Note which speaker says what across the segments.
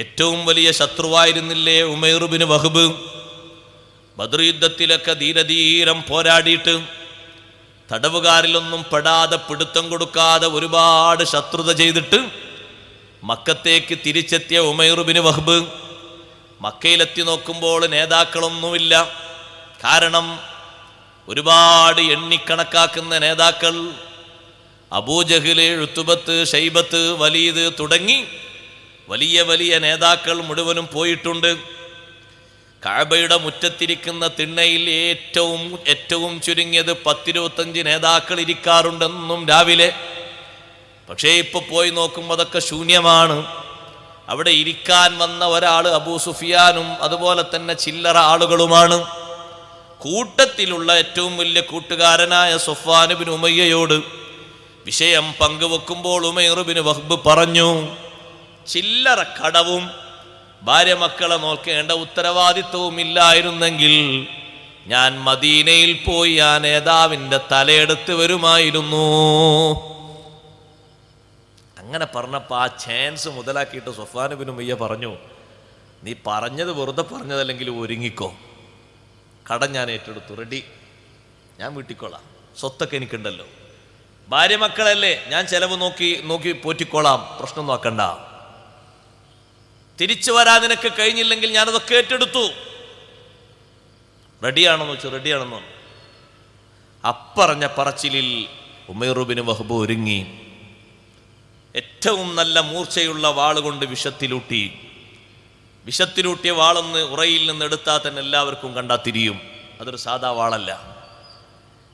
Speaker 1: ഏറ്റവും വലിയ ശത്രുവായിരുന്നില്ലേ ഉമേറുബിന് വഹബ് ബദ്രയുദ്ധത്തിലൊക്കെ യുദ്ധത്തിലൊക്കെ ധീരധീരം പോരാടിയിട്ട് തടവുകാരിലൊന്നും പെടാതെ പിടുത്തം കൊടുക്കാതെ ഒരുപാട് ശത്രുത ചെയ്തിട്ട് മക്കത്തേക്ക് തിരിച്ചെത്തിയ ഉമേറുബിന് വഹബ് മക്കയിലെത്തി നോക്കുമ്പോൾ നേതാക്കളൊന്നുമില്ല കാരണം ഒരുപാട് എണ്ണിക്കണക്കാക്കുന്ന നേതാക്കൾ അബൂജഹിൽ എഴുത്തുബത്ത് ഷൈബത്ത് വലീദ് തുടങ്ങി വലിയ വലിയ നേതാക്കൾ മുഴുവനും പോയിട്ടുണ്ട് കാബയുടെ മുറ്റത്തിരിക്കുന്ന തിണ്ണയിൽ ഏറ്റവും ഏറ്റവും ചുരുങ്ങിയത് പത്തിരുപത്തഞ്ച് നേതാക്കൾ ഇരിക്കാറുണ്ടെന്നും രാവിലെ പക്ഷേ ഇപ്പൊ പോയി നോക്കുമ്പോൾ അതൊക്കെ ശൂന്യമാണ് അവിടെ ഇരിക്കാൻ വന്ന ഒരാൾ അബൂ സുഫിയാനും അതുപോലെ തന്നെ ചില്ലറ ആളുകളുമാണ് കൂട്ടത്തിലുള്ള ഏറ്റവും വലിയ കൂട്ടുകാരനായ സുഫാനുബിൻ ഉമയ്യയോട് വിഷയം പങ്കുവെക്കുമ്പോൾ ഉമയറുബിന് വഹ്ബ് പറഞ്ഞു ചില്ലറ കടവും ഭാര്യ മക്കളെ നോക്കേണ്ട ഉത്തരവാദിത്വവും ഇല്ലായിരുന്നെങ്കിൽ ഞാൻ മദീനയിൽ പോയി ആ നേതാവിൻ്റെ തലയെടുത്ത് വരുമായിരുന്നു അങ്ങനെ പറഞ്ഞപ്പോൾ ആ ചാൻസ് മുതലാക്കിയിട്ട് സുഫാനുബിന് മയ്യ പറഞ്ഞു നീ പറഞ്ഞത് വെറുതെ പറഞ്ഞതല്ലെങ്കിൽ ഒരുങ്ങിക്കോ കട ഞാൻ ഏറ്റെടുത്തു റെഡി ഞാൻ വീട്ടിക്കൊള്ളാം സ്വത്തൊക്കെ എനിക്കുണ്ടല്ലോ ഭാര്യ മക്കളല്ലേ ഞാൻ ചെലവ് നോക്കി നോക്കി പോറ്റിക്കോളാം പ്രശ്നം നോക്കണ്ട തിരിച്ചു വരാൻ നിനക്ക് കഴിഞ്ഞില്ലെങ്കിൽ ഞാനതൊക്കെ ഏറ്റെടുത്തു റെഡിയാണെന്ന് വെച്ചു റെഡിയാണെന്ന് അപ്പറഞ്ഞ പറച്ചിലിൽ ഉമേറുബിന് വഹബ് ഒരുങ്ങി ഏറ്റവും നല്ല മൂർച്ചയുള്ള വാളുകൊണ്ട് വിഷത്തിലൂട്ടി വിഷത്തിലൂട്ടിയ വാളൊന്ന് ഉറയിൽ നിന്ന് എടുത്താൽ തന്നെ എല്ലാവർക്കും കണ്ടാ തിരിയും അതൊരു സാധാ വാളല്ല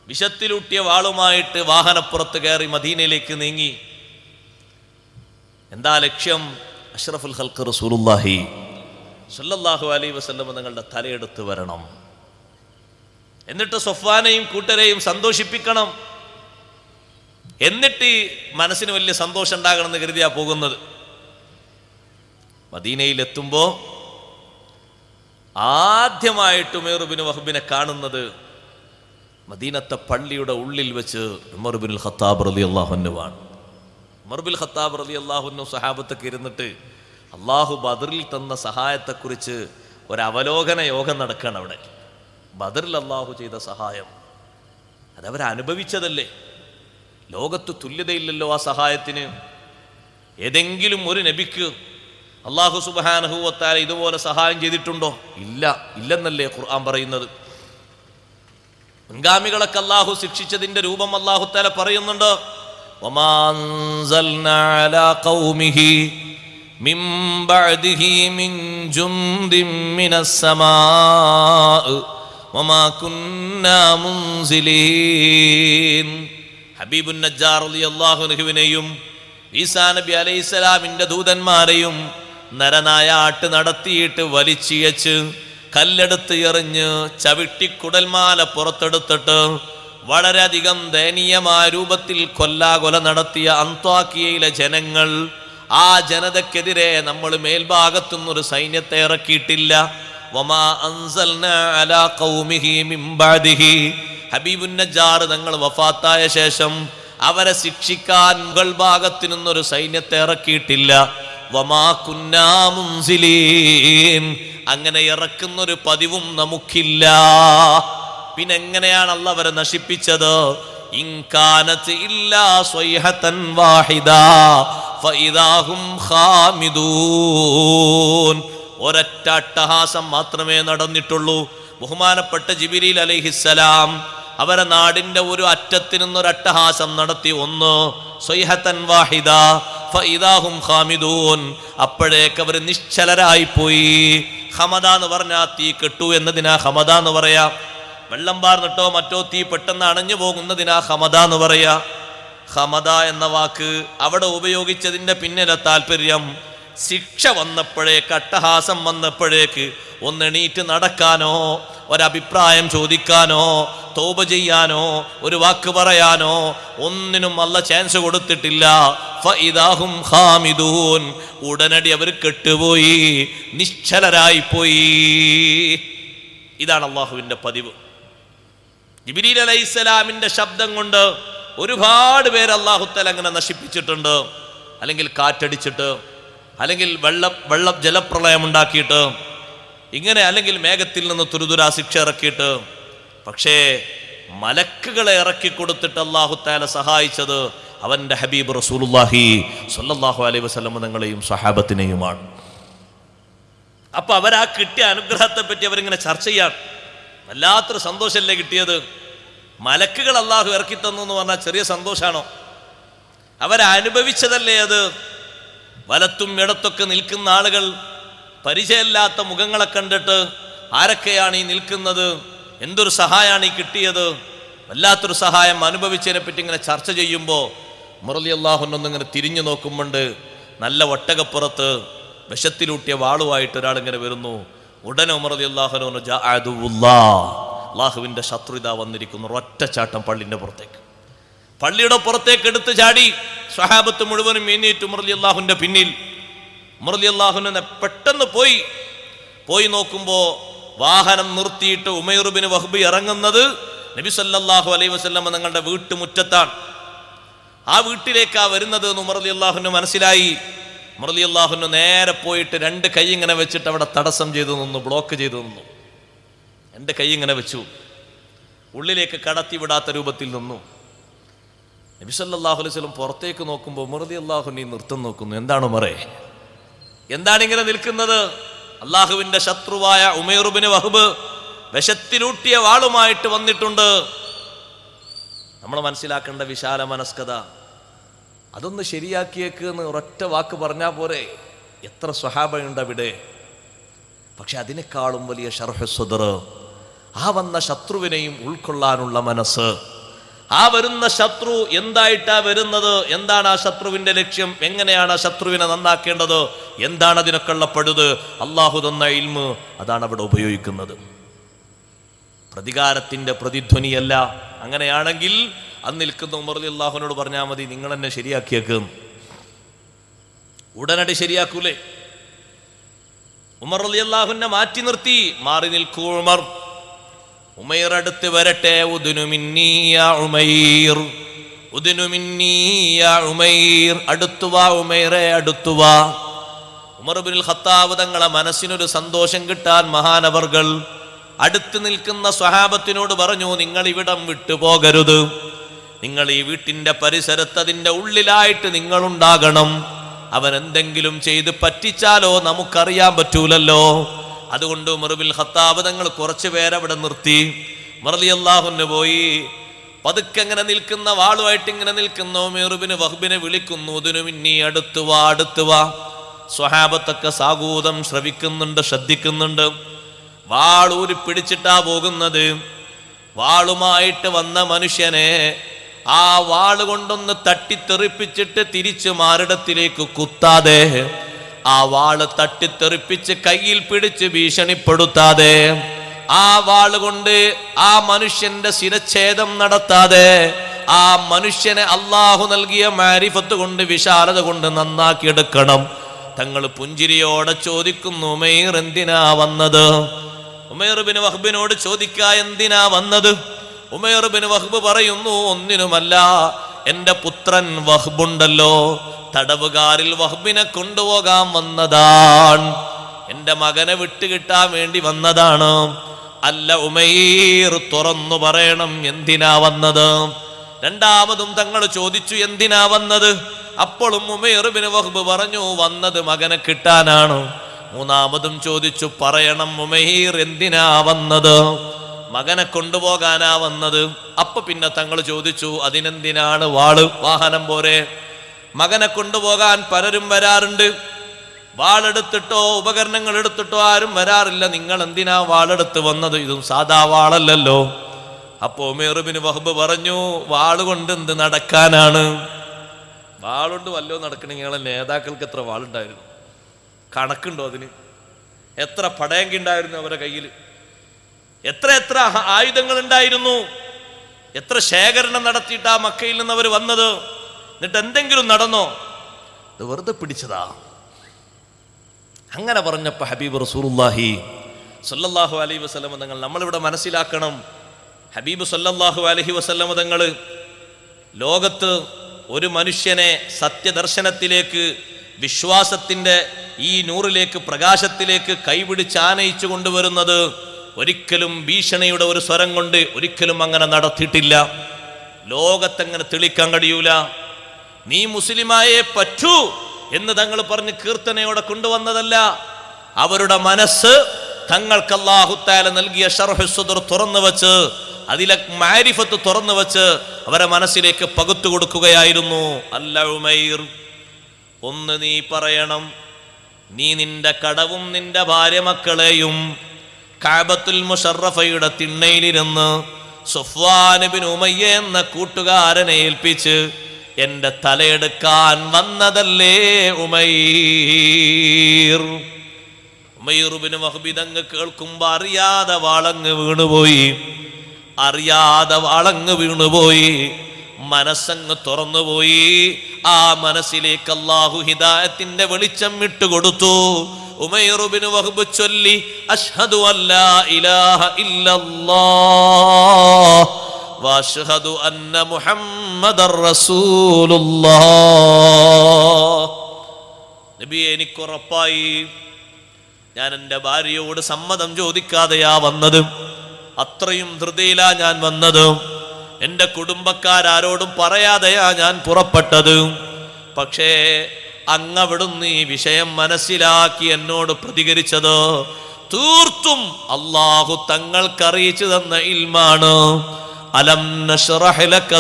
Speaker 1: വിഷത്തിലൂട്ടിയ വാളുമായിട്ട് വാഹനപ്പുറത്ത് കയറി മദീനയിലേക്ക് നീങ്ങി എന്താ ലക്ഷ്യം അഷ്റഫുൽ ഹൽക്ക് റസൂലുല്ലാഹി സല്ലല്ലാഹു അലൈഹി വസല്ലം നിങ്ങളുടെ തലയെടുത്ത് വരണം എന്നിട്ട് സൊഫാനെയും കൂട്ടരെയും സന്തോഷിപ്പിക്കണം എന്നിട്ട് ഈ മനസ്സിന് വലിയ സന്തോഷം എന്ന് കരുതിയാ പോകുന്നത് മദീനയിലെത്തുമ്പോൾ ആദ്യമായിട്ട് ഉമേറുബിന് വഹബിനെ കാണുന്നത് മദീനത്തെ പള്ളിയുടെ ഉള്ളിൽ വെച്ച് ഉമർബിൻ ഖത്താബ് റലി ആണ് മർബിൽ ഖത്താബ് റലി അള്ളാഹുന്നു സഹാബത്തൊക്കെ ഇരുന്നിട്ട് അള്ളാഹു ബദറിൽ തന്ന സഹായത്തെക്കുറിച്ച് ഒരു യോഗം നടക്കുകയാണ് അവിടെ ബദറിൽ അള്ളാഹു ചെയ്ത സഹായം അതവരനുഭവിച്ചതല്ലേ ലോകത്ത് തുല്യതയില്ലല്ലോ ആ സഹായത്തിന് ഏതെങ്കിലും ഒരു നബിക്ക് അള്ളാഹു സുബാനഹുവത്താല ഇതുപോലെ സഹായം ചെയ്തിട്ടുണ്ടോ ഇല്ല ഇല്ലെന്നല്ലേ ഖുർആൻ പറയുന്നത് മുൻഗാമികളൊക്കെ അള്ളാഹു ശിക്ഷിച്ചതിൻ്റെ രൂപം അള്ളാഹുത്താല പറയുന്നുണ്ട് وما أنزلنا على قومه من بعده من جند من السماء وما كنا منزلين നജ്ജാർ അലി അള്ളാഹുനഹുവിനെയും ഈസാ നബി അലൈഹി സ്വലാമിൻ്റെ ദൂതന്മാരെയും നരനായ ആട്ട് നടത്തിയിട്ട് വലിച്ചിയച്ച് കല്ലെടുത്ത് എറിഞ്ഞ് ചവിട്ടി കുടൽമാല പുറത്തെടുത്തിട്ട് വളരെയധികം ദയനീയമായ രൂപത്തിൽ കൊല്ലാകൊല നടത്തിയ അന്ത്വാക്കിയയിലെ ജനങ്ങൾ ആ ജനതക്കെതിരെ നമ്മൾ മേൽഭാഗത്തുനിന്ന് ഒരു സൈന്യത്തെ ഇറക്കിയിട്ടില്ല ഹബീബുൻ തങ്ങൾ വഫാത്തായ ശേഷം അവരെ ശിക്ഷിക്കാൻ മുകൾ ഭാഗത്തു നിന്നൊരു സൈന്യത്തെ ഇറക്കിയിട്ടില്ല അങ്ങനെ ഇറക്കുന്നൊരു പതിവും നമുക്കില്ല പിന്നെ എങ്ങനെയാണ് അല്ല അവരെ നശിപ്പിച്ചത് ഇൻകാനത്ത് ഇല്ലാ വാഹിദ ഫൈദാഹും ഖാമിദൂൻ ഒരൊറ്റ അട്ടഹാസം മാത്രമേ നടന്നിട്ടുള്ളൂ ബഹുമാനപ്പെട്ട ജിബിരിൽ അലൈഹിസ്സലാം അവരെ നാടിന്റെ ഒരു അറ്റത്ത് നിന്നൊരു അട്ടഹാസം നടത്തി ഒന്ന് സ്വൈഹത്തൻ വാഹിദ ഫൈദാഹും ഖാമിദൂൻ അപ്പോഴേക്ക് അവർ നിശ്ചലരായിപ്പോയി ഹമദ എന്ന് പറഞ്ഞാൽ തീ കെട്ടു എന്നതിനാ ഹമദ എന്ന് പറയാം വെള്ളം പാർന്നിട്ടോ മറ്റോ തീ പെട്ടെന്ന് അണഞ്ഞു പോകുന്നതിനാ ഹമദ എന്ന് പറയാ ഹമദ എന്ന വാക്ക് അവിടെ ഉപയോഗിച്ചതിൻ്റെ പിന്നിലെ താല്പര്യം ശിക്ഷ വന്നപ്പോഴേക്ക് അട്ടഹാസം വന്നപ്പോഴേക്ക് ഒന്നെണീറ്റ് നടക്കാനോ ഒരഭിപ്രായം ചോദിക്കാനോ തോപ ചെയ്യാനോ ഒരു വാക്ക് പറയാനോ ഒന്നിനും നല്ല ചാൻസ് കൊടുത്തിട്ടില്ല ഹാമിദൂൻ ഉടനടി അവർ കെട്ടുപോയി നിശ്ചലരായിപ്പോയി ഇതാണ് അള്ളാഹുവിൻ്റെ പതിവ് ജിബിലീൽ അലൈഹി സ്വലാമിന്റെ ശബ്ദം കൊണ്ട് ഒരുപാട് പേര് അള്ളാഹുത്തൽ അങ്ങനെ നശിപ്പിച്ചിട്ടുണ്ട് അല്ലെങ്കിൽ കാറ്റടിച്ചിട്ട് അല്ലെങ്കിൽ വെള്ളം വെള്ളം ജലപ്രളയം ഉണ്ടാക്കിയിട്ട് ഇങ്ങനെ അല്ലെങ്കിൽ മേഘത്തിൽ നിന്ന് തുരുതുരാ ശിക്ഷ ഇറക്കിയിട്ട് പക്ഷേ മലക്കുകളെ ഇറക്കി കൊടുത്തിട്ട് അള്ളാഹുത്താല സഹായിച്ചത് അവൻ്റെ ഹബീബ് റസൂലുല്ലാഹി സൊല്ലാഹു അലൈ വസ്ലമ നിങ്ങളെയും സഹാബത്തിനെയുമാണ് അപ്പൊ അവരാ കിട്ടിയ അനുഗ്രഹത്തെ പറ്റി അവരിങ്ങനെ ചർച്ച ചെയ്യാൻ വല്ലാത്തൊരു സന്തോഷമല്ലേ കിട്ടിയത് മലക്കുകൾ അള്ളാഹു ഇറക്കി തന്നു എന്ന് പറഞ്ഞാൽ ചെറിയ സന്തോഷമാണോ അവരനുഭവിച്ചതല്ലേ അത് വലത്തും ഇടത്തൊക്കെ നിൽക്കുന്ന ആളുകൾ പരിചയമില്ലാത്ത മുഖങ്ങളെ കണ്ടിട്ട് ആരൊക്കെയാണ് ഈ നിൽക്കുന്നത് എന്തൊരു സഹായമാണ് ഈ കിട്ടിയത് വല്ലാത്തൊരു സഹായം അനുഭവിച്ചതിനെ പറ്റി ഇങ്ങനെ ചർച്ച ചെയ്യുമ്പോൾ മുരളി അള്ളാഹുനൊന്നിങ്ങനെ തിരിഞ്ഞു നോക്കുമ്പോണ്ട് നല്ല ഒട്ടകപ്പുറത്ത് വിഷത്തിലൂട്ടിയ വാളുമായിട്ട് ഒരാളിങ്ങനെ വരുന്നു ഉടനെ ഉമർദി അള്ളാഹുനു അള്ളാഹുവിൻ്റെ ശത്രുത വന്നിരിക്കുന്നു ഒറ്റച്ചാട്ടം പള്ളിന്റെ പുറത്തേക്ക് പള്ളിയുടെ പുറത്തേക്ക് എടുത്ത് ചാടി സ്വഹാബത്ത് മുഴുവനും എഴുന്നേറ്റ് ഉമർലി അള്ളാഹുവിൻ്റെ പിന്നിൽ ഉമർലി അള്ളാഹുനെ പെട്ടെന്ന് പോയി പോയി നോക്കുമ്പോൾ വാഹനം നിർത്തിയിട്ട് ഉമയറുബിന് വഹബി ഇറങ്ങുന്നത് നബി സല്ലാഹു അലൈഹി വസ്ലം നിങ്ങളുടെ വീട്ടുമുറ്റത്താണ് ആ വീട്ടിലേക്കാ വരുന്നത് എന്ന് ഉമർ അള്ളാഹുവിന് മനസ്സിലായി മുറലി അള്ളാഹുനു നേരെ പോയിട്ട് രണ്ട് കൈ ഇങ്ങനെ വെച്ചിട്ട് അവിടെ തടസ്സം ചെയ്തു നിന്നു ബ്ലോക്ക് ചെയ്തു നിന്നു എൻ്റെ കൈ ഇങ്ങനെ വെച്ചു ഉള്ളിലേക്ക് കടത്തി വിടാത്ത രൂപത്തിൽ നിന്നു നബിസല്ലാഹു അലൈഹി പുറത്തേക്ക് നോക്കുമ്പോൾ അള്ളാഹു നീ നൃത്തം നോക്കുന്നു എന്താണ് മറേ എന്താണ് ഇങ്ങനെ നിൽക്കുന്നത് അള്ളാഹുവിൻ്റെ ശത്രുവായ ഉമേറുബിന് വഹബ് വിശത്തിലൂട്ടിയ വാളുമായിട്ട് വന്നിട്ടുണ്ട് നമ്മൾ മനസ്സിലാക്കേണ്ട വിശാല മനസ്കത അതൊന്ന് ശരിയാക്കിയേക്ക് എന്ന് ഒരൊറ്റ വാക്ക് പറഞ്ഞാൽ പോരെ എത്ര സ്വഹാബയുണ്ട് അവിടെ പക്ഷെ അതിനേക്കാളും വലിയ ഷർഹസ്വദർ ആ വന്ന ശത്രുവിനെയും ഉൾക്കൊള്ളാനുള്ള മനസ്സ് ആ വരുന്ന ശത്രു എന്തായിട്ടാ വരുന്നത് എന്താണ് ആ ശത്രുവിന്റെ ലക്ഷ്യം എങ്ങനെയാണ് ആ ശത്രുവിനെ നന്നാക്കേണ്ടത് എന്താണ് അതിനൊക്കെയുള്ള പഴുത് അള്ളാഹു തന്ന ഇൽമ് അതാണ് അവിടെ ഉപയോഗിക്കുന്നത് പ്രതികാരത്തിന്റെ പ്രതിധ്വനിയല്ല അങ്ങനെയാണെങ്കിൽ അന്ന് നിൽക്കുന്ന ഉമർലി അള്ളാഹുനോട് പറഞ്ഞാൽ മതി നിങ്ങൾ എന്നെ ശരിയാക്കിയേക്കും ഉടനടി ശരിയാക്കൂലേ ഉമർ അലി മാറ്റി നിർത്തി മാറി നിൽക്കൂ ഉമർ ഉമൈർ അടുത്ത് വരട്ടെ ഉമൈർ ഉമൈർ അടുത്തുവാ അടുത്തുവാ ഖത്താബ് തങ്ങളെ മനസ്സിനൊരു സന്തോഷം കിട്ടാൻ മഹാനവർകൾ അടുത്ത് നിൽക്കുന്ന സ്വഹാബത്തിനോട് പറഞ്ഞു നിങ്ങൾ ഇവിടം വിട്ടുപോകരുത് നിങ്ങൾ ഈ വീട്ടിൻ്റെ അതിൻ്റെ ഉള്ളിലായിട്ട് നിങ്ങളുണ്ടാകണം അവൻ എന്തെങ്കിലും ചെയ്ത് പറ്റിച്ചാലോ നമുക്കറിയാൻ പറ്റൂലല്ലോ അതുകൊണ്ട് മുറിവിൽ ഹത്താബ് തങ്ങൾ കുറച്ചു പേരവിടെ നിർത്തി മറലി പോയി പതുക്കെ ഇങ്ങനെ നിൽക്കുന്ന വാളുമായിട്ട് ഇങ്ങനെ നിൽക്കുന്ന മെറുബിന് വഹ്ബിനെ വിളിക്കുന്നു മിന്നി അടുത്ത് വാ അടുത്ത് വാ സ്വഹാബത്തൊക്കെ സാഗൂതം ശ്രവിക്കുന്നുണ്ട് ശ്രദ്ധിക്കുന്നുണ്ട് വാളൂരി പിടിച്ചിട്ടാ പോകുന്നത് വാളുമായിട്ട് വന്ന മനുഷ്യനെ ആ വാള് കൊണ്ടൊന്ന് തട്ടിത്തെറിപ്പിച്ചിട്ട് തിരിച്ചു മാറിടത്തിലേക്ക് കുത്താതെ ആ വാള് തട്ടിത്തെറിപ്പിച്ച് കയ്യിൽ പിടിച്ച് ഭീഷണിപ്പെടുത്താതെ ആ വാള് കൊണ്ട് ആ മനുഷ്യന്റെ ശിരച്ഛേദം നടത്താതെ ആ മനുഷ്യനെ അള്ളാഹു നൽകിയ മാരിഫത്ത് കൊണ്ട് വിശാലത കൊണ്ട് നന്നാക്കിയെടുക്കണം തങ്ങൾ പുഞ്ചിരിയോടെ ചോദിക്കുന്നു ഉമേർ എന്തിനാ വന്നത് ഉമേർ ബിൻ വഹബിനോട് ചോദിക്ക എന്തിനാ വന്നത് ഉമേർബിൻ വഹ്ബ് പറയുന്നു ഒന്നിനുമല്ല എന്റെ പുത്രൻ വഹ്ബുണ്ടല്ലോ തടവുകാരിൽ വഹ്ബിനെ കൊണ്ടുപോകാൻ വന്നതാണ് എന്റെ മകനെ വിട്ടുകിട്ടാൻ വേണ്ടി വന്നതാണ് അല്ല ഉമയീർ തുറന്നു പറയണം എന്തിനാ വന്നത് രണ്ടാമതും തങ്ങൾ ചോദിച്ചു എന്തിനാ വന്നത് അപ്പോഴും ഉമേർബിൻ വഹ്ബ് പറഞ്ഞു വന്നത് മകനെ കിട്ടാനാണ് മൂന്നാമതും ചോദിച്ചു പറയണം ഉമയീർ എന്തിനാ വന്നത് മകനെ കൊണ്ടുപോകാനാ വന്നത് അപ്പൊ പിന്നെ തങ്ങൾ ചോദിച്ചു അതിനെന്തിനാണ് വാള് വാഹനം പോരെ മകനെ കൊണ്ടുപോകാൻ പലരും വരാറുണ്ട് വാളെടുത്തിട്ടോ ഉപകരണങ്ങൾ എടുത്തിട്ടോ ആരും വരാറില്ല നിങ്ങൾ എന്തിനാ വാളെടുത്ത് വന്നത് ഇതും സാധാ വാളല്ലല്ലോ അപ്പോൾ ഉമേറുബിന് വഹബ് പറഞ്ഞു വാള് കൊണ്ട് എന്ത് നടക്കാനാണ് വാളുണ്ട് വല്ലോ നടക്കണെങ്കിൽ നേതാക്കൾക്ക് എത്ര വാളുണ്ടായിരുന്നു കണക്കുണ്ടോ അതിന് എത്ര പടയങ്കി ഉണ്ടായിരുന്നു അവരുടെ കയ്യിൽ എത്ര എത്ര ആയുധങ്ങൾ ഉണ്ടായിരുന്നു എത്ര ശേഖരണം നടത്തിയിട്ട് ആ മക്കയിൽ നിന്ന് അവർ വന്നത് എന്നിട്ട് എന്തെങ്കിലും നടന്നോ അത് വെറുതെ പിടിച്ചതാ അങ്ങനെ പറഞ്ഞപ്പോൾ ഹബീബ് റസൂറുല്ലാഹി സല്ലാഹു അലൈഹി വസ്ലമ തങ്ങൾ നമ്മളിവിടെ മനസ്സിലാക്കണം ഹബീബ് സല്ലാഹു അലഹി വസ്ലമ തങ്ങൾ ലോകത്ത് ഒരു മനുഷ്യനെ സത്യദർശനത്തിലേക്ക് വിശ്വാസത്തിൻ്റെ ഈ നൂറിലേക്ക് പ്രകാശത്തിലേക്ക് കൈപിടിച്ച് ആനയിച്ചു കൊണ്ടുവരുന്നത് ഒരിക്കലും ഭീഷണിയുടെ ഒരു സ്വരം കൊണ്ട് ഒരിക്കലും അങ്ങനെ നടത്തിയിട്ടില്ല ലോകത്തെങ്ങനെ തെളിക്കാൻ കഴിയൂല നീ മുസ്ലിമായേ പറ്റൂ എന്ന് തങ്ങൾ പറഞ്ഞ് കീർത്തനയോടെ കൊണ്ടുവന്നതല്ല അവരുടെ മനസ്സ് തങ്ങൾക്ക് അള്ളാഹുത്താല നൽകിയ ഷർഹുസുദർ തുറന്നു വച്ച് അതിലെ മാരിഫത്ത് തുറന്നു വച്ച് അവരെ മനസ്സിലേക്ക് പകുത്തു കൊടുക്കുകയായിരുന്നു അല്ല ഉമൈർ ഒന്ന് നീ പറയണം നീ നിന്റെ കടവും നിന്റെ ഭാര്യ മക്കളെയും കാബത്തുൽ മുഷറഫയുടെ തിണ്ണയിലിരുന്ന് സുഫ്വാനുബിൻ ഉമയ്യ എന്ന കൂട്ടുകാരനെ ഏൽപ്പിച്ച് എന്റെ തലയെടുക്കാൻ വന്നതല്ലേ ഉമയൂർബിന് ഉമയ്യൂറുബിന് വഹബിതങ്ങ് കേൾക്കുമ്പോൾ അറിയാതെ വളങ്ങ് വീണുപോയി അറിയാതെ വളങ്ങ് വീണുപോയി മനസ്സങ്ങ് തുറന്നുപോയി ആ മനസ്സിലേക്ക് അള്ളാഹു ഹിദായത്തിന്റെ വെളിച്ചം വിട്ടുകൊടുത്തു ഉമൈറുബിന് വഹബ് ചൊല്ലി അഷ്ഹദു അല്ലാ ഇലാഹ ഇല്ലല്ലാഹ് വാഷ്ഹദു അന്ന മുഹമ്മദ റസൂലുള്ളാഹ് നബിയെ എനിക്കുറപ്പായി ഞാൻ എൻ്റെ ഭാര്യയോട് സമ്മതം ചോദിക്കാതെയാ വന്നത് അത്രയും ധൃതിയിലാ ഞാൻ വന്നത് എൻ്റെ കുടുംബക്കാരാരോടും പറയാതെയാ ഞാൻ പുറപ്പെട്ടത് പക്ഷേ അങ്ങവിടുന്ന് ഈ വിഷയം മനസ്സിലാക്കി എന്നോട് പ്രതികരിച്ചത് തീർത്തും അള്ളാഹു തങ്ങൾക്ക് അറിയിച്ചു തന്ന ഇൽമാണ് അലം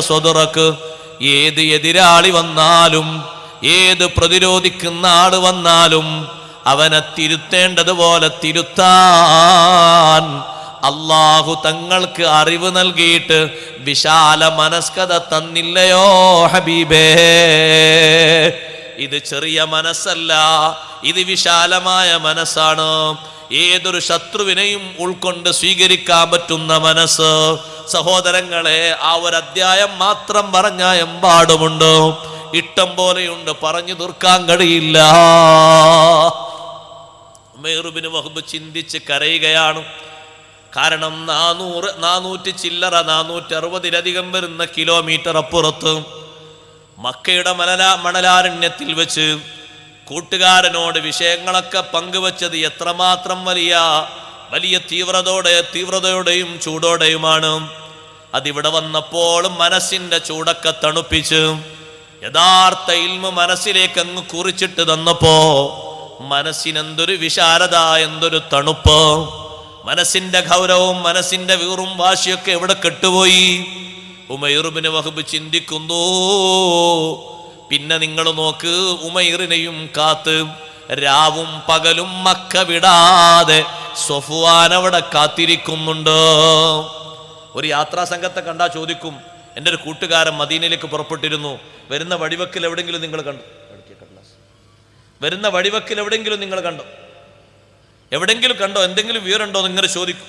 Speaker 1: സ്വതറക്ക് ഏത് എതിരാളി വന്നാലും ഏത് പ്രതിരോധിക്കുന്ന ആള് വന്നാലും അവനെ തിരുത്തേണ്ടതുപോലെ തിരുത്താൻ അള്ളാഹു തങ്ങൾക്ക് അറിവ് നൽകിയിട്ട് വിശാല മനസ്കത തന്നില്ലയോ ഹബീബേ ഇത് ചെറിയ മനസ്സല്ല ഇത് വിശാലമായ മനസ്സാണ് ഏതൊരു ശത്രുവിനെയും ഉൾക്കൊണ്ട് സ്വീകരിക്കാൻ പറ്റുന്ന മനസ്സ് സഹോദരങ്ങളെ ആ ഒരു അധ്യായം മാത്രം പറഞ്ഞ എമ്പാടുമുണ്ട് ഇഷ്ടം പോലെയുണ്ട് പറഞ്ഞു തീർക്കാൻ കഴിയില്ല മേറുബിന് വഹബ് ചിന്തിച്ച് കരയുകയാണ് കാരണം നാനൂറ് നാനൂറ്റി ചില്ലറ നാനൂറ്റി അറുപതിലധികം വരുന്ന കിലോമീറ്റർ അപ്പുറത്ത് മക്കയുടെ മലലാ മണലാരണ്യത്തിൽ വെച്ച് കൂട്ടുകാരനോട് വിഷയങ്ങളൊക്കെ പങ്കുവച്ചത് എത്രമാത്രം വലിയ വലിയ തീവ്രതയോടെ തീവ്രതയോടെയും ചൂടോടെയുമാണ് അതിവിടെ വന്നപ്പോൾ മനസ്സിൻ്റെ ചൂടൊക്കെ തണുപ്പിച്ച് യഥാർത്ഥ ഇൽമ മനസ്സിലേക്ക് അങ്ങ് കുറിച്ചിട്ട് തന്നപ്പോ മനസ്സിനെന്തൊരു വിശാലത എന്തൊരു തണുപ്പ് മനസ്സിന്റെ ഗൗരവവും മനസ്സിന്റെ വീറും വാശിയൊക്കെ എവിടെ കെട്ടുപോയി ഉമൈറുബിന് വഹബ് ചിന്തിക്കുന്നു പിന്നെ നിങ്ങൾ നോക്ക് ഉമൈറിനെയും കാത്ത് രാവും പകലും മക്ക വിടാതെ സൊഫുവാൻ അവിടെ കാത്തിരിക്കുന്നുണ്ട് ഒരു യാത്രാ സംഘത്തെ കണ്ടാ ചോദിക്കും എൻ്റെ ഒരു കൂട്ടുകാരൻ മദീനയിലേക്ക് പുറപ്പെട്ടിരുന്നു വരുന്ന വഴിവക്കിൽ എവിടെയെങ്കിലും നിങ്ങൾ കണ്ടു വരുന്ന വഴിവക്കിൽ എവിടെയെങ്കിലും നിങ്ങൾ കണ്ടോ എവിടെയെങ്കിലും കണ്ടോ എന്തെങ്കിലും വീറുണ്ടോ നിങ്ങൾ ചോദിക്കും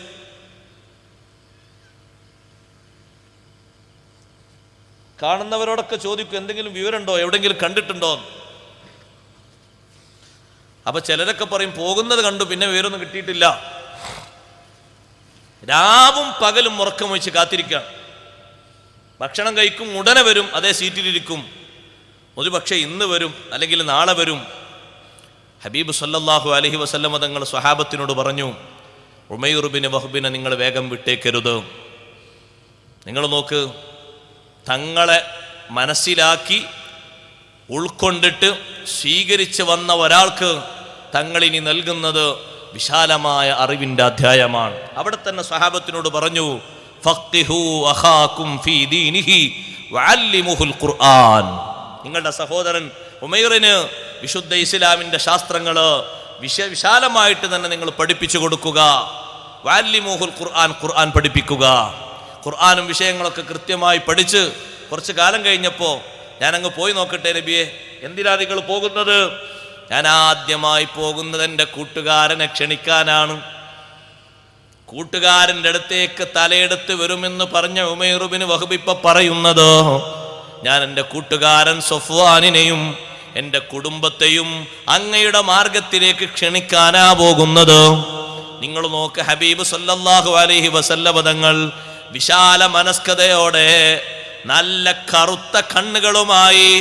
Speaker 1: കാണുന്നവരോടൊക്കെ ചോദിക്കും എന്തെങ്കിലും വിവരമുണ്ടോ എവിടെങ്കിലും കണ്ടിട്ടുണ്ടോ അപ്പൊ ചിലരൊക്കെ പറയും പോകുന്നത് കണ്ടു പിന്നെ വിവരമൊന്നും കിട്ടിയിട്ടില്ല രാവും പകലും ഉറക്കം വെച്ച് കാത്തിരിക്കുക ഭക്ഷണം കഴിക്കും ഉടനെ വരും അതേ സീറ്റിലിരിക്കും ഒരു പക്ഷേ ഇന്ന് വരും അല്ലെങ്കിൽ നാളെ വരും ഹബീബ് സല്ലാഹു അലഹി വസല്ലമ തങ്ങൾ സ്വഹാബത്തിനോട് പറഞ്ഞു ഉമയുറുബിന് വഹുബിനെ നിങ്ങൾ വേഗം വിട്ടേക്കരുത് നിങ്ങൾ നോക്ക് തങ്ങളെ മനസ്സിലാക്കി ഉൾക്കൊണ്ടിട്ട് സ്വീകരിച്ച് വന്ന ഒരാൾക്ക് തങ്ങളിനി നൽകുന്നത് വിശാലമായ അറിവിൻ്റെ അധ്യായമാണ് അവിടെ തന്നെ സഹാബത്തിനോട് പറഞ്ഞു ഖുർആൻ നിങ്ങളുടെ സഹോദരൻ ഉമൈറിന് വിശുദ്ധ ഇസ്ലാമിൻ്റെ ശാസ്ത്രങ്ങൾ വിശ വിശാലമായിട്ട് തന്നെ നിങ്ങൾ പഠിപ്പിച്ചു കൊടുക്കുക വാല്യമോഹുൽ ഖുർആൻ ഖുർആൻ പഠിപ്പിക്കുക ഖുർആാനും വിഷയങ്ങളൊക്കെ കൃത്യമായി പഠിച്ച് കുറച്ച് കാലം കഴിഞ്ഞപ്പോൾ ഞാനങ്ങ് പോയി നോക്കട്ടെ നബിയെ എന്തിനാ നിങ്ങൾ പോകുന്നത് ഞാൻ ആദ്യമായി പോകുന്നത് എൻ്റെ കൂട്ടുകാരനെ ക്ഷണിക്കാനാണ് കൂട്ടുകാരൻ്റെ അടുത്തേക്ക് തലയെടുത്ത് വരുമെന്ന് പറഞ്ഞ ഉമേറുബിന് വഹുബിപ്പ പറയുന്നതോ ഞാൻ എൻ്റെ കൂട്ടുകാരൻ സൊഫ്വാനിനെയും എൻ്റെ കുടുംബത്തെയും അങ്ങയുടെ മാർഗത്തിലേക്ക് ക്ഷണിക്കാനാ പോകുന്നത് നിങ്ങൾ നോക്ക് ഹബീബ് സല്ലല്ലാഹു അലൈഹി വസല്ലപദങ്ങൾ വിശാല മനസ്കതയോടെ നല്ല കറുത്ത കണ്ണുകളുമായി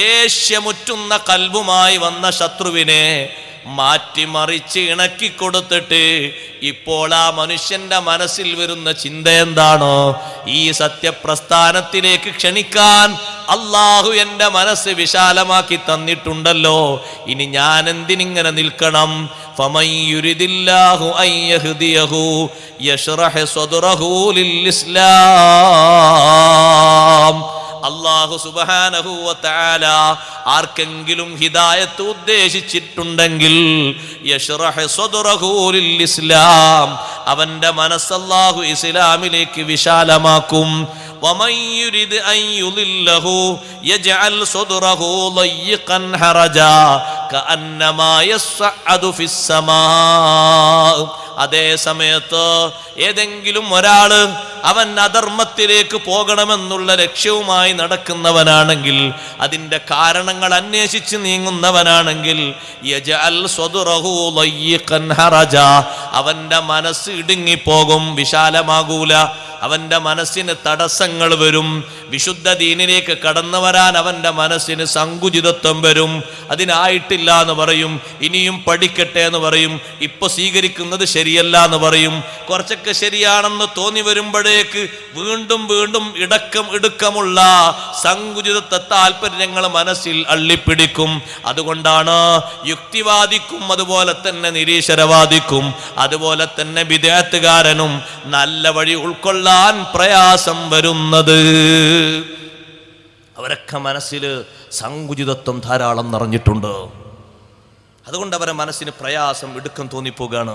Speaker 1: ദേഷ്യമുറ്റുന്ന കൽവുമായി വന്ന ശത്രുവിനെ മാറ്റിമറിച്ച് ഇണക്കി കൊടുത്തിട്ട് ഇപ്പോൾ ആ മനുഷ്യന്റെ മനസ്സിൽ വരുന്ന ചിന്ത എന്താണോ ഈ സത്യപ്രസ്ഥാനത്തിലേക്ക് ക്ഷണിക്കാൻ അള്ളാഹു എൻ്റെ മനസ്സ് വിശാലമാക്കി തന്നിട്ടുണ്ടല്ലോ ഇനി ഞാൻ എന്തിനിങ്ങനെ നിൽക്കണം فمن يرد الله أن يهديه يشرح صدره للإسلام അള്ളാഹു സുബാനഹുവത്താല ആർക്കെങ്കിലും ഹിദായത്ത് ഉദ്ദേശിച്ചിട്ടുണ്ടെങ്കിൽ ഇസ്ലാം അവന്റെ മനസ്സല്ലാഹു ഇസ്ലാമിലേക്ക് വിശാലമാക്കും അതേ സമയത്ത് ഏതെങ്കിലും ഒരാള് അവൻ അധർമ്മത്തിലേക്ക് പോകണമെന്നുള്ള ലക്ഷ്യവുമായി നടക്കുന്നവനാണെങ്കിൽ അതിൻ്റെ കാരണങ്ങൾ അന്വേഷിച്ച് നീങ്ങുന്നവനാണെങ്കിൽ അവൻ്റെ മനസ്സ് ഇടുങ്ങിപ്പോകും വിശാലമാകൂല അവൻ്റെ മനസ്സിന് തടസ്സങ്ങൾ വരും വിശുദ്ധ ദീനിലേക്ക് കടന്നു വരാൻ അവൻ്റെ മനസ്സിന് സങ്കുചിതത്വം വരും അതിനായിട്ടില്ല എന്ന് പറയും ഇനിയും പഠിക്കട്ടെ എന്ന് പറയും ഇപ്പോൾ സ്വീകരിക്കുന്നത് ശരിയല്ല എന്ന് പറയും കുറച്ചൊക്കെ ശരിയാണെന്ന് തോന്നി വരുമ്പോഴേക്ക് വീണ്ടും വീണ്ടും ഇടക്കം ഇടുക്കമുള്ള സങ്കുചിതത്വ താല്പര്യങ്ങൾ മനസ്സിൽ അള്ളിപ്പിടിക്കും അതുകൊണ്ടാണ് യുക്തിവാദിക്കും അതുപോലെ തന്നെ നിരീശ്വരവാദിക്കും അതുപോലെ തന്നെ വിദേഹത്തുകാരനും നല്ല വഴി ഉൾക്കൊള്ളാൻ ഓതാൻ പ്രയാസം വരുന്നത് അവരൊക്കെ മനസ്സിൽ സങ്കുചിതത്വം ധാരാളം നിറഞ്ഞിട്ടുണ്ട് അതുകൊണ്ട് അവരെ മനസ്സിന് പ്രയാസം ഇടുക്കം തോന്നിപ്പോകാണ്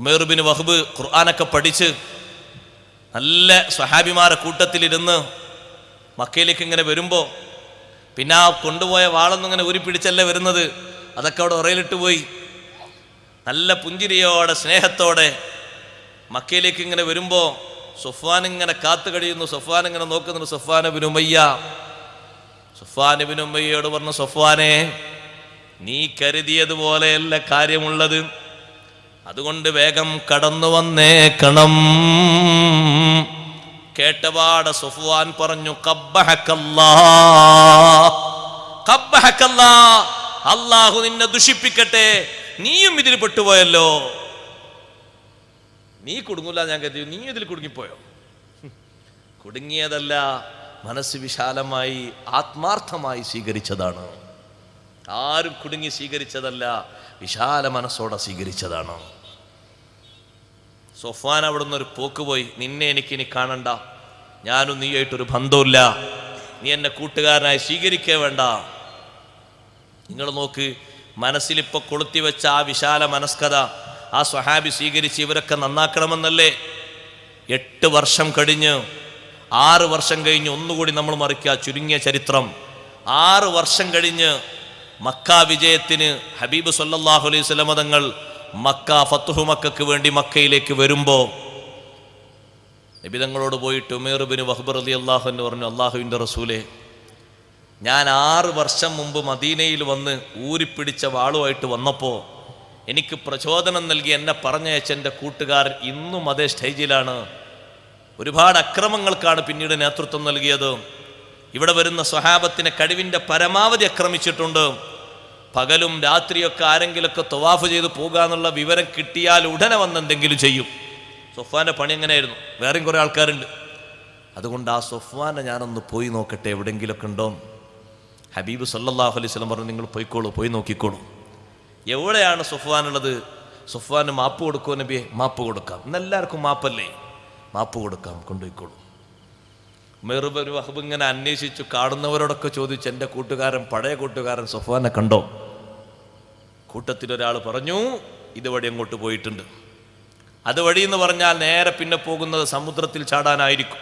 Speaker 1: ഉമേർബിൻ വഹബ് ഖുർആാനൊക്കെ പഠിച്ച് നല്ല സ്വഹാബിമാരെ കൂട്ടത്തിലിരുന്ന് മക്കയിലേക്ക് ഇങ്ങനെ വരുമ്പോൾ പിന്നെ ആ കൊണ്ടുപോയ വാളൊന്നും ഇങ്ങനെ ഉരുപ്പിടിച്ചല്ലേ വരുന്നത് അതൊക്കെ അവിടെ ഉറയിലിട്ട് പോയി നല്ല പുഞ്ചിരിയോടെ സ്നേഹത്തോടെ മക്കയിലേക്ക് ഇങ്ങനെ വരുമ്പോൾ സുഫാൻ ഇങ്ങനെ കാത്തു കഴിയുന്നു സുഫാൻ ഇങ്ങനെ ബിനുമയ്യ സുഫാനബിനുമയ്യ ബിനുമയ്യോട് പറഞ്ഞു സുഫാനെ നീ കരുതിയതുപോലെയല്ല കാര്യമുള്ളത് അതുകൊണ്ട് വേഗം കടന്നു വന്നേക്കണം കേട്ടപാട സുഫ്വാൻ പറഞ്ഞു അള്ളാഹു നിന്നെ ദുഷിപ്പിക്കട്ടെ നീയും ഇതിൽ പെട്ടുപോയല്ലോ നീ കുടുങ്ങൂല ഞാൻ കരുതി നീ ഇതിൽ കുടുങ്ങിപ്പോയോ കുടുങ്ങിയതല്ല മനസ്സ് വിശാലമായി ആത്മാർത്ഥമായി സ്വീകരിച്ചതാണ് ആരും കുടുങ്ങി സ്വീകരിച്ചതല്ല വിശാല മനസ്സോടെ സ്വീകരിച്ചതാണ് സൊഫാൻ അവിടുന്ന് ഒരു പോക്ക് പോയി നിന്നെ എനിക്കിനി കാണണ്ട ഞാനും നീയായിട്ടൊരു ബന്ധമില്ല നീ എന്നെ കൂട്ടുകാരനായി സ്വീകരിക്കേ വേണ്ട നിങ്ങൾ നോക്ക് മനസ്സിലിപ്പോൾ കൊളുത്തി വെച്ച ആ വിശാല മനസ്കഥ ആ സ്വഹാബി സ്വീകരിച്ച് ഇവരൊക്കെ നന്നാക്കണമെന്നല്ലേ എട്ട് വർഷം കഴിഞ്ഞ് ആറ് വർഷം കഴിഞ്ഞ് ഒന്നുകൂടി നമ്മൾ മറിക്കുക ചുരുങ്ങിയ ചരിത്രം ആറ് വർഷം കഴിഞ്ഞ് മക്ക വിജയത്തിന് ഹബീബ് സല്ലാഹു അലൈഹി സ്വലമ തങ്ങൾ മക്ക ഫത്തുഹു മക്കു വേണ്ടി മക്കയിലേക്ക് വരുമ്പോൾ നിബിതങ്ങളോട് പോയിട്ട് ഉമേറുബിന് ബിൻ വഹബർ അലി അള്ളാഹു എന്ന് പറഞ്ഞു അള്ളാഹുവിൻ്റെ റസൂലെ ഞാൻ ആറ് വർഷം മുമ്പ് മദീനയിൽ വന്ന് ഊരിപ്പിടിച്ച വാളുമായിട്ട് വന്നപ്പോൾ എനിക്ക് പ്രചോദനം നൽകി എന്നെ പറഞ്ഞയച്ച എൻ്റെ കൂട്ടുകാർ ഇന്നും അതേ സ്റ്റേജിലാണ് ഒരുപാട് അക്രമങ്ങൾക്കാണ് പിന്നീട് നേതൃത്വം നൽകിയത് ഇവിടെ വരുന്ന സ്വഹാബത്തിനെ കഴിവിൻ്റെ പരമാവധി അക്രമിച്ചിട്ടുണ്ട് പകലും രാത്രിയൊക്കെ ആരെങ്കിലൊക്കെ തൊവാഫ് ചെയ്ത് പോകുക എന്നുള്ള വിവരം കിട്ടിയാൽ ഉടനെ വന്നെന്തെങ്കിലും ചെയ്യും സൊഫാൻ്റെ പണി എങ്ങനെയായിരുന്നു വേറെയും കുറേ ആൾക്കാരുണ്ട് അതുകൊണ്ട് ആ സൊഫാനെ ഞാനൊന്ന് പോയി നോക്കട്ടെ എവിടെയെങ്കിലൊക്കെ ഉണ്ടോ ഹബീബ് സല്ലാഹു അലൈഹി സ്വലം പറഞ്ഞു നിങ്ങൾ പോയിക്കോളൂ പോയി നോക്കിക്കോളൂ എവിടെയാണ് ഉള്ളത് സുഫ്വാന് മാപ്പ് കൊടുക്കുക നബി മാപ്പ് കൊടുക്കാം ഇന്നെല്ലാവർക്കും മാപ്പല്ലേ മാപ്പ് കൊടുക്കാം കൊണ്ടുപോയിക്കോളൂ മെറുബരു വഹബ് ഇങ്ങനെ അന്വേഷിച്ചു കാണുന്നവരോടൊക്കെ ചോദിച്ചു എൻ്റെ കൂട്ടുകാരൻ പഴയ കൂട്ടുകാരൻ സുഫാനെ കണ്ടോ കൂട്ടത്തിലൊരാൾ പറഞ്ഞു ഇതുവഴി അങ്ങോട്ട് പോയിട്ടുണ്ട് അതുവഴി എന്ന് പറഞ്ഞാൽ നേരെ പിന്നെ പോകുന്നത് സമുദ്രത്തിൽ ചാടാനായിരിക്കും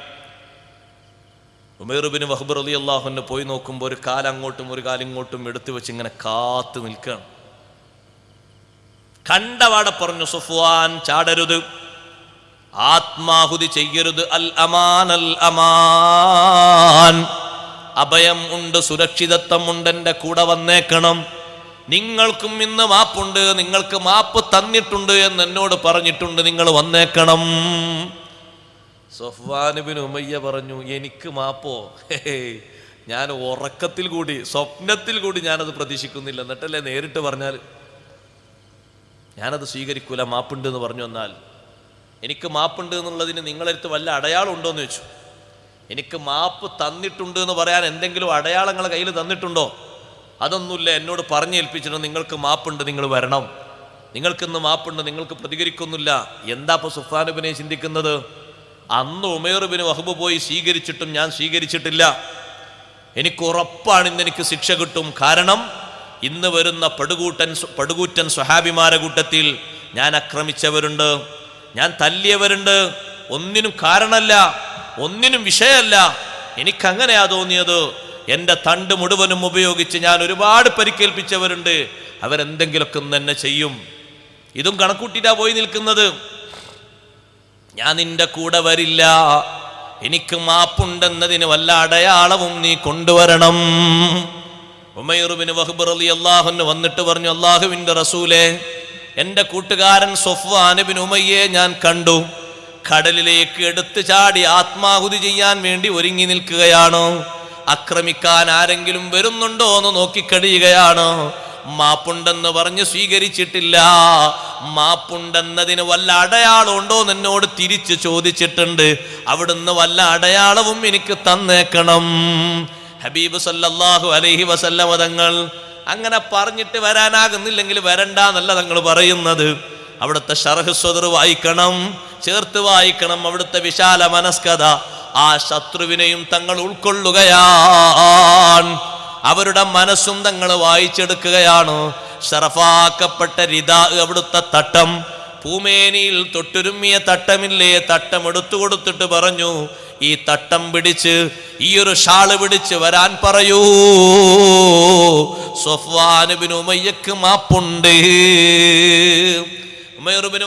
Speaker 1: ഉമേറുബിന് വഹബർ അലി അള്ളാഹുവിനെ പോയി നോക്കുമ്പോൾ ഒരു കാലങ്ങോട്ടും ഒരു കാലിങ്ങോട്ടും എടുത്തു വെച്ച് ഇങ്ങനെ കാത്തു നിൽക്കുകയാണ് കണ്ടവാടെ പറഞ്ഞു സുഫ്വാൻ ചാടരുത് ആത്മാഹുതി ചെയ്യരുത് അൽ അമാൻ അൽ അമാൻ അഭയം ഉണ്ട് സുരക്ഷിതത്വം ഉണ്ട് എൻ്റെ കൂടെ വന്നേക്കണം നിങ്ങൾക്കും ഇന്ന് മാപ്പുണ്ട് നിങ്ങൾക്ക് മാപ്പ് തന്നിട്ടുണ്ട് എന്ന് എന്നോട് പറഞ്ഞിട്ടുണ്ട് നിങ്ങൾ വന്നേക്കണം സൊഫ്വാനുബിൻ ഉമയ്യ പറഞ്ഞു എനിക്ക് മാപ്പോ ഞാൻ ഉറക്കത്തിൽ കൂടി സ്വപ്നത്തിൽ കൂടി ഞാനത് പ്രതീക്ഷിക്കുന്നില്ല എന്നിട്ടല്ലേ നേരിട്ട് പറഞ്ഞാൽ ഞാനത് സ്വീകരിക്കൂല മാപ്പുണ്ട് എന്ന് പറഞ്ഞു വന്നാൽ എനിക്ക് മാപ്പുണ്ട് എന്നുള്ളതിന് നിങ്ങളെടുത്ത് വല്ല അടയാളം എന്ന് ചോദിച്ചു എനിക്ക് മാപ്പ് തന്നിട്ടുണ്ട് എന്ന് പറയാൻ എന്തെങ്കിലും അടയാളങ്ങൾ കയ്യിൽ തന്നിട്ടുണ്ടോ അതൊന്നുമില്ല എന്നോട് പറഞ്ഞേൽപ്പിച്ചിട്ട് നിങ്ങൾക്ക് മാപ്പുണ്ട് നിങ്ങൾ വരണം നിങ്ങൾക്കിന്ന് മാപ്പുണ്ട് നിങ്ങൾക്ക് പ്രതികരിക്കൊന്നുമില്ല എന്താ ഇപ്പോൾ സുഫാനുബിനെ ചിന്തിക്കുന്നത് അന്ന് ഉമേറുബിന് വഹബ് പോയി സ്വീകരിച്ചിട്ടും ഞാൻ സ്വീകരിച്ചിട്ടില്ല എനിക്ക് ഉറപ്പാണ് ഇന്ന് എനിക്ക് ശിക്ഷ കിട്ടും കാരണം ഇന്ന് വരുന്ന പടുകൂട്ടൻ പടുകൂറ്റൻ സ്വഹാബിമാരെ കൂട്ടത്തിൽ ഞാൻ ആക്രമിച്ചവരുണ്ട് ഞാൻ തല്ലിയവരുണ്ട് ഒന്നിനും കാരണമല്ല ഒന്നിനും വിഷയമല്ല എനിക്കങ്ങനെയാ തോന്നിയത് എൻ്റെ തണ്ട് മുഴുവനും ഉപയോഗിച്ച് ഞാൻ ഒരുപാട് പരിക്കേൽപ്പിച്ചവരുണ്ട് അവരെന്തെങ്കിലുമൊക്കെ തന്നെ ചെയ്യും ഇതും കണക്കൂട്ടിട്ടാ പോയി നിൽക്കുന്നത് ഞാൻ നിന്റെ കൂടെ വരില്ല എനിക്ക് മാപ്പുണ്ടെന്നതിന് വല്ല അടയാളവും നീ കൊണ്ടുവരണം ഉമ്മയൂർബിന് വഹബർ അലി അള്ളാഹുന്ന് വന്നിട്ട് പറഞ്ഞു അള്ളാഹുവിൻ്റെ റസൂലെ എൻ്റെ കൂട്ടുകാരൻ സൊഫ്വാനുബിൻ ഉമയ്യെ ഞാൻ കണ്ടു കടലിലേക്ക് എടുത്തു ചാടി ആത്മാഹുതി ചെയ്യാൻ വേണ്ടി ഒരുങ്ങി നിൽക്കുകയാണോ ആക്രമിക്കാൻ ആരെങ്കിലും വരുന്നുണ്ടോ എന്ന് നോക്കിക്കഴിയുകയാണോ മാപ്പുണ്ടെന്ന് പറഞ്ഞ് സ്വീകരിച്ചിട്ടില്ല മാപ്പുണ്ടെന്നതിന് വല്ല അടയാളം ഉണ്ടോ എന്നോട് തിരിച്ചു ചോദിച്ചിട്ടുണ്ട് അവിടുന്ന് വല്ല അടയാളവും എനിക്ക് തന്നേക്കണം ഹബീബ് സല്ലാഹു അലൈഹി വസല്ലമ തങ്ങൾ അങ്ങനെ പറഞ്ഞിട്ട് വരാനാകുന്നില്ലെങ്കിൽ വരണ്ട എന്നല്ല തങ്ങൾ പറയുന്നത് അവിടുത്തെ ഷർഹസ്വതർ വായിക്കണം ചേർത്ത് വായിക്കണം അവിടുത്തെ വിശാല മനസ്കഥ ആ ശത്രുവിനെയും തങ്ങൾ ഉൾക്കൊള്ളുകയാണ് അവരുടെ മനസ്സും തങ്ങൾ വായിച്ചെടുക്കുകയാണ് ഷറഫാക്കപ്പെട്ട രിതാ അവിടുത്തെ തട്ടം പൂമേനിയിൽ തൊട്ടുരുമ്മിയ തട്ടമില്ലേ തട്ടം എടുത്തു കൊടുത്തിട്ട് പറഞ്ഞു ഈ തട്ടം പിടിച്ച് ഈ ഒരു ഷാള് പിടിച്ച് വരാൻ പറയൂ സൊഫ്വാനുബിന് ഉമയ്യക്ക് മാപ്പുണ്ട് ഉമയറുബിന്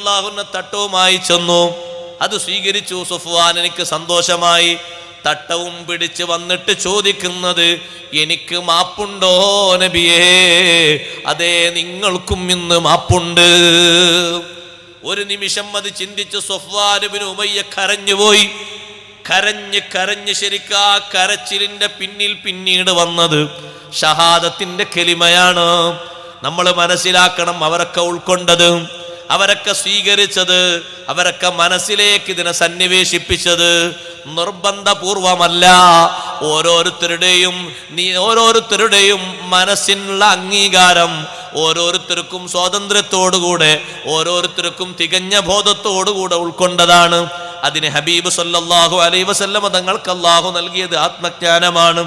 Speaker 1: അള്ളാഹുന്ന തട്ടവുമായി ചെന്നു അത് സ്വീകരിച്ചു സുഫ്വാൻ എനിക്ക് സന്തോഷമായി തട്ടവും പിടിച്ച് വന്നിട്ട് ചോദിക്കുന്നത് എനിക്ക് മാപ്പുണ്ടോ നബിയേ അതേ നിങ്ങൾക്കും ഇന്ന് മാപ്പുണ്ട് ഒരു നിമിഷം അത് ചിന്തിച്ച് സൊഫ്വാനുബിന് ഉമയ്യ കരഞ്ഞുപോയി കരഞ്ഞ് കരഞ്ഞ് ശരിക്കും ആ കരച്ചിലിന്റെ പിന്നിൽ പിന്നീട് വന്നത് ഷഹാദത്തിന്റെ കെലിമയാണ് നമ്മൾ മനസ്സിലാക്കണം അവരൊക്കെ ഉൾക്കൊണ്ടത് അവരൊക്കെ സ്വീകരിച്ചത് അവരൊക്കെ മനസ്സിലേക്ക് ഇതിനെ സന്നിവേശിപ്പിച്ചത് നിർബന്ധപൂർവമല്ല ഓരോരുത്തരുടെയും നീ ഓരോരുത്തരുടെയും മനസ്സിനുള്ള അംഗീകാരം ഓരോരുത്തർക്കും സ്വാതന്ത്ര്യത്തോടുകൂടെ ഓരോരുത്തർക്കും തികഞ്ഞ ബോധത്തോടുകൂടെ ഉൾക്കൊണ്ടതാണ് അതിന് ഹബീബ് സല്ലാഹു അലൈ വസല്ലമ തങ്ങൾക്ക് അള്ളാഹു നൽകിയത് ആത്മജ്ഞാനമാണ്